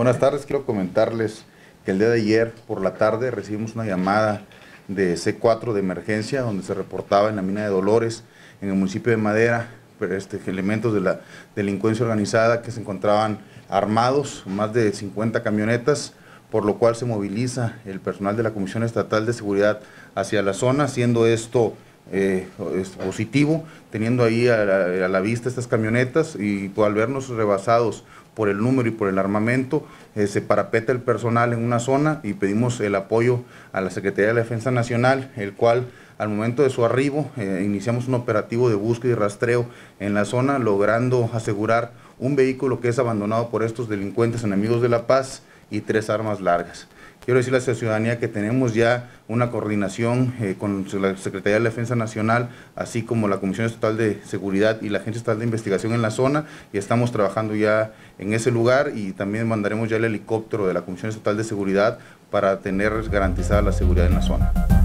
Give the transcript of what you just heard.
Buenas tardes, quiero comentarles que el día de ayer por la tarde recibimos una llamada de C4 de emergencia donde se reportaba en la mina de Dolores, en el municipio de Madera, este, elementos de la delincuencia organizada que se encontraban armados, más de 50 camionetas, por lo cual se moviliza el personal de la Comisión Estatal de Seguridad hacia la zona, siendo esto eh, es positivo, teniendo ahí a la, vista estas camionetas y pues, al vernos rebasados por el número y por el armamento, eh, se parapeta el personal en una zona y pedimos el apoyo a la Secretaría de la Defensa Nacional, el cual al momento de su arribo eh, iniciamos un operativo de búsqueda y rastreo en la zona, logrando asegurar un vehículo que es abandonado por estos delincuentes enemigos de la paz y tres armas largas. Quiero decirle a la ciudadanía que tenemos ya una coordinación eh, con la Secretaría de Defensa Nacional, así como la Comisión Estatal de Seguridad y la Agencia Estatal de Investigación en la zona, y estamos trabajando ya en ese lugar y también mandaremos ya el helicóptero de la Comisión Estatal de Seguridad para tener garantizada la seguridad en la zona.